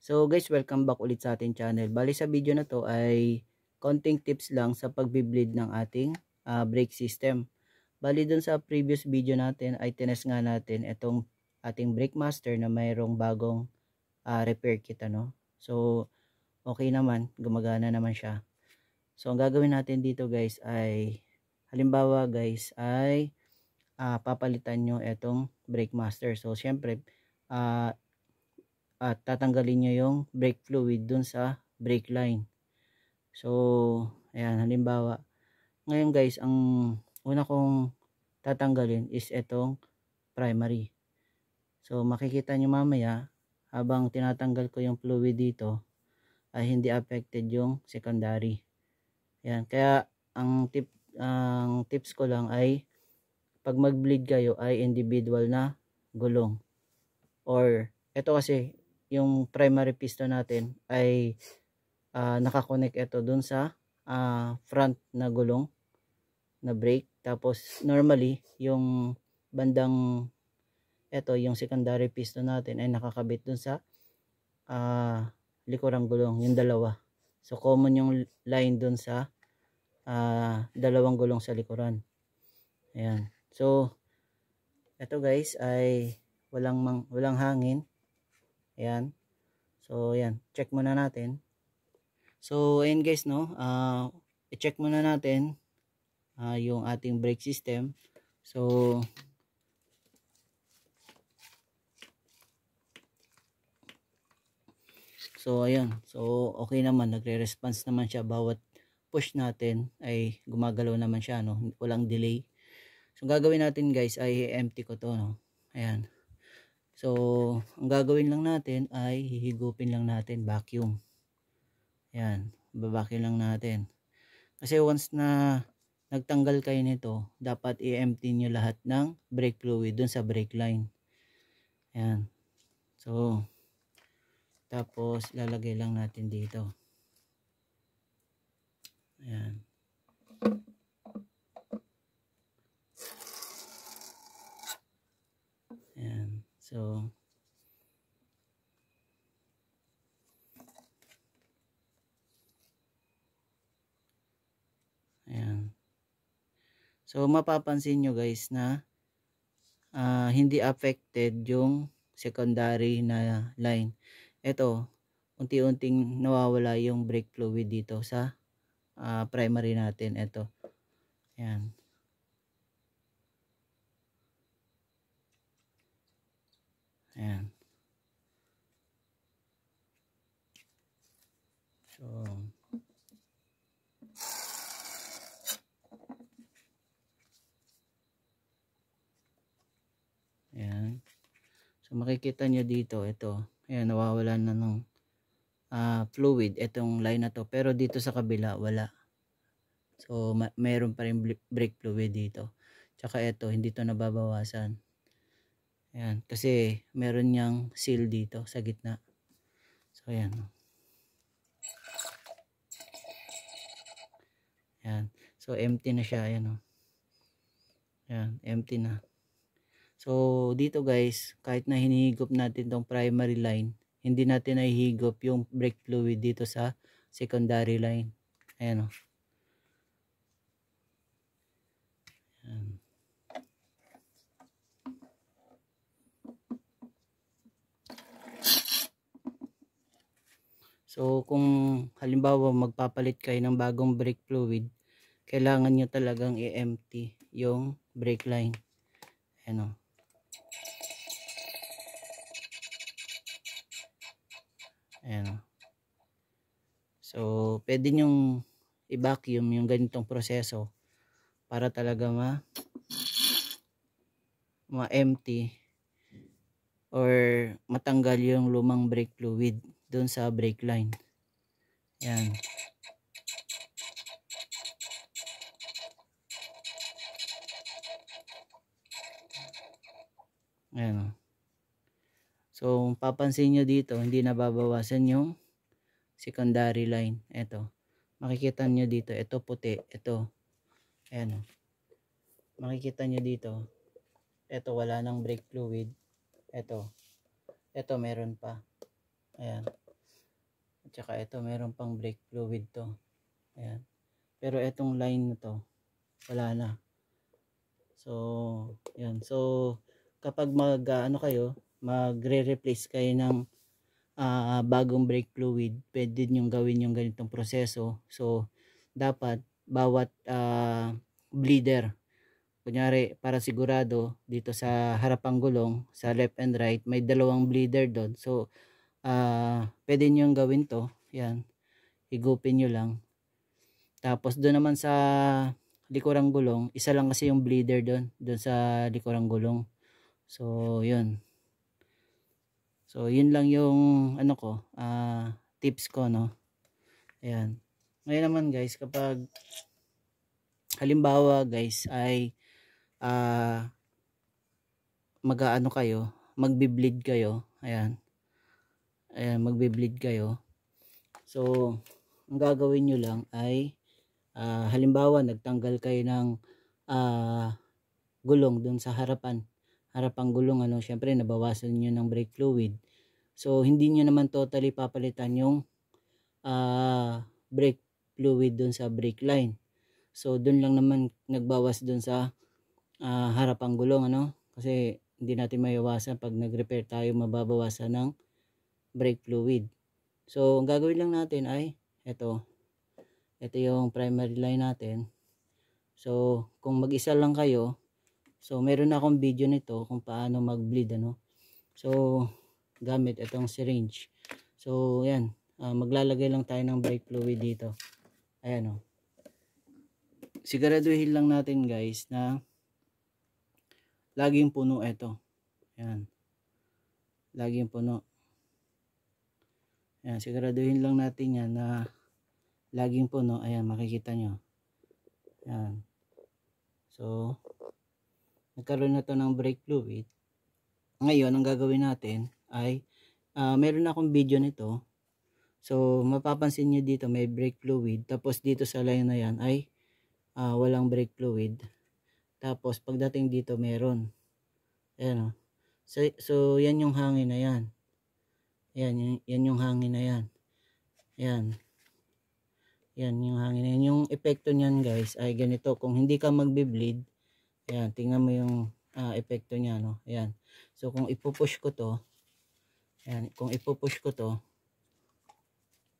So guys, welcome back ulit sa ating channel. Bali sa video na to ay konting tips lang sa pagbiblid ng ating uh, brake system. Bali dun sa previous video natin ay tinest nga natin itong ating brake master na mayroong bagong uh, repair kit ano. So okay naman, gumagana naman siya. So ang gagawin natin dito guys ay halimbawa guys ay uh, papalitan nyo itong brake master. So syempre uh, at tatanggalin nyo yung brake fluid dun sa brake line. So, ayan, halimbawa, ngayon guys, ang una kong tatanggalin is itong primary. So, makikita nyo mamaya, habang tinatanggal ko yung fluid dito, ay hindi affected yung secondary. Ayan, kaya ang tip ang tips ko lang ay pag mag-bleed kayo ay individual na gulong. Or, ito kasi, yung primary piston natin ay uh, ah, nakakonect ito dun sa uh, front na gulong na brake. Tapos normally yung bandang ito yung secondary piston natin ay nakakabit dun sa uh, likurang gulong, yung dalawa. So common yung line dun sa uh, dalawang gulong sa likuran. Ayan. So ito guys ay walang mang, walang hangin Ayan. So, ayan. Check muna natin. So, ayan guys, no. Uh, I-check muna natin uh, yung ating brake system. So, So, ayan. So, okay naman. Nagre-response naman siya. Bawat push natin ay gumagalaw naman siya. No? Walang delay. So, gagawin natin guys ay empty ko to. No? Ayan. So, ang gagawin lang natin ay hihigupin lang natin vacuum. Ayan, babacuum lang natin. Kasi once na nagtanggal kayo nito, dapat i-empty nyo lahat ng brake fluid dun sa brake line. Ayan. So, tapos lalagay lang natin dito. So mapapansin nyo guys na uh, hindi affected yung secondary na line. Ito, unti-unting nawawala yung brake fluid dito sa uh, primary natin. Ito. Ayan. Ayan. makikita nyo dito, ito, ayan, nawawala na ng uh, ah, fluid, itong line na to. Pero dito sa kabila, wala. So, mayroon pa rin brake fluid dito. Tsaka ito, hindi to nababawasan. Ayan, kasi meron niyang seal dito sa gitna. So, ayan. Ayan. So, empty na siya. Ayan, o. Oh. Ayan, empty na. So dito guys, kahit na hinihigop natin tong primary line, hindi natin nahihigop yung brake fluid dito sa secondary line. Ayan o. Oh. So kung halimbawa magpapalit kayo ng bagong brake fluid, kailangan nyo talagang i-empty yung brake line. Ayan o. Oh. Ayan. So, pwede nyong i-vacuum yung ganitong proseso para talaga ma ma-empty or matanggal yung lumang brake fluid doon sa brake line. Yan. Ayan. Ayan. Oh. So, papansin nyo dito, hindi nababawasan yung secondary line. Ito. Makikita nyo dito, ito puti, ito. Ayan. Makikita nyo dito, ito wala ng brake fluid. Ito. Ito meron pa. Ayan. At saka ito, meron pang brake fluid to. Ayan. Pero itong line na to, wala na. So, ayan. So, kapag mag, ah, ano kayo, magre-replace kayo ng uh, bagong brake fluid, pwede nyo gawin yung ganitong proseso. So, dapat bawat uh, bleeder, kunyari para sigurado dito sa harapang gulong, sa left and right, may dalawang bleeder doon. So, uh, pwede nyo gawin to. Yan. Higupin nyo lang. Tapos doon naman sa likurang gulong, isa lang kasi yung bleeder doon, doon sa likurang gulong. So, yun. So, yun lang yung ano ko, uh, tips ko, no? Ayan. Ngayon naman guys, kapag halimbawa guys ay uh, mag-aano kayo, magbi-bleed kayo. Ayan. Ayan, magbi-bleed kayo. So, ang gagawin nyo lang ay uh, halimbawa nagtanggal kayo ng uh, gulong dun sa harapan harapang gulong ano syempre nabawasan niyo ng brake fluid so hindi niyo naman totally papalitan yung uh, brake fluid doon sa brake line so doon lang naman nagbawas doon sa uh, ah, harapang gulong ano kasi hindi natin maiwasan pag nag-repair tayo mababawasan ng brake fluid so ang gagawin lang natin ay eto ito yung primary line natin so kung mag-isa lang kayo So meron akong video nito kung paano mag-bleed ano. So gamit itong syringe. So yan, uh, maglalagay lang tayo ng brake fluid dito. Ayan oh. Siguraduhin lang natin guys na laging puno ito. Ayan. Laging puno. Ayan, siguraduhin lang natin yan na laging puno. Ayan, makikita nyo. Ayan. So, nagkaroon na to ng brake fluid. Ngayon, ang gagawin natin ay uh, meron akong video nito. So, mapapansin nyo dito may brake fluid. Tapos dito sa line na yan ay uh, walang brake fluid. Tapos pagdating dito meron. Ayan o. Oh. So, so, yan yung hangin na yan. Ayan, yan, yan yung hangin na yan. Ayan. Yan yung hangin na yan. Yung epekto niyan guys ay ganito. Kung hindi ka magbe-bleed, Ayan, tingnan mo yung uh, epekto niya, no? Ayan. So, kung ipupush ko to, ayan, kung ipupush ko to,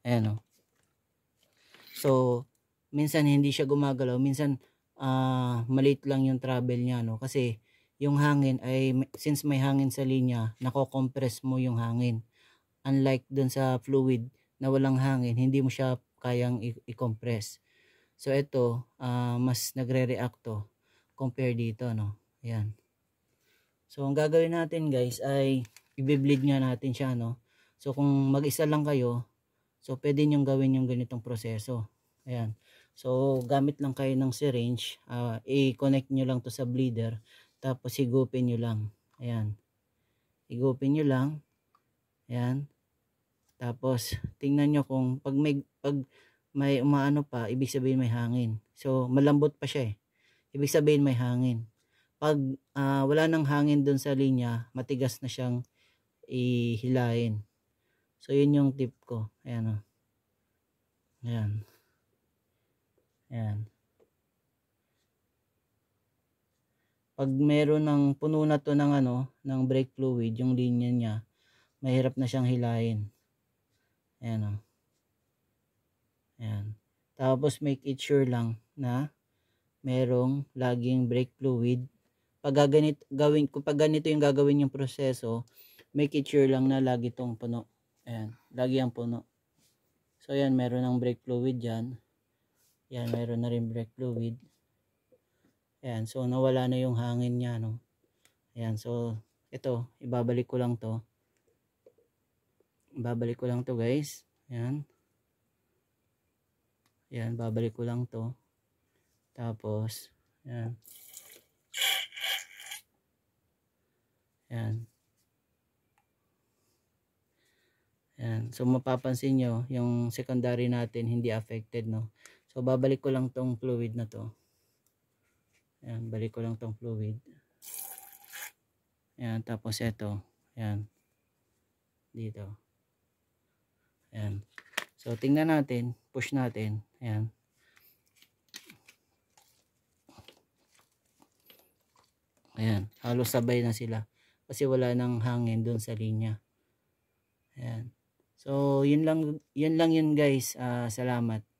ayan, no? So, minsan hindi siya gumagalaw, minsan uh, maliit lang yung travel niya, no? Kasi, yung hangin ay, since may hangin sa linya, nako-compress mo yung hangin. Unlike dun sa fluid na walang hangin, hindi mo siya kayang i-compress. So, ito, uh, ah, mas nagre-react to compare dito no ayan so ang gagawin natin guys ay i-bleed nga natin siya no so kung mag isa lang kayo so pwede nyong gawin yung ganitong proseso ayan so gamit lang kayo ng syringe uh, i-connect niyo lang to sa bleeder tapos igupin niyo lang ayan Igupin niyo lang ayan tapos tingnan niyo kung pag may, pag may umaano pa ibig sabihin may hangin so malambot pa siya eh Ibig sabihin may hangin. Pag uh, wala ng hangin doon sa linya, matigas na siyang ihilain. So yun yung tip ko. Ayan o. Oh. Ayan. Ayan. Pag meron ng puno na to ng ano, ng brake fluid, yung linya niya, mahirap na siyang hilahin. Ayan o. Oh. Ayan. Tapos make it sure lang na merong laging brake fluid. Pag ganito, gawin, kung pag ganito yung gagawin yung proseso, make it sure lang na lagi itong puno. Ayan, lagi ang puno. So, ayan, meron ng brake fluid dyan. Ayan, meron na rin brake fluid. Ayan, so nawala na yung hangin niya, no? Ayan, so ito, ibabalik ko lang to. Ibabalik ko lang to, guys. Ayan. Ayan, babalik ko lang to. Tapos, yan. Yan. Yan. So mapapansin nyo, yung secondary natin hindi affected, no? So babalik ko lang tong fluid na to. Yan, balik ko lang tong fluid. Yan, tapos ito. Yan. Dito. Yan. So tingnan natin, push natin. Yan. Ayan, halos sabay na sila. Kasi wala nang hangin doon sa linya. Ayan. So, yun lang, yun lang yun guys. Uh, salamat.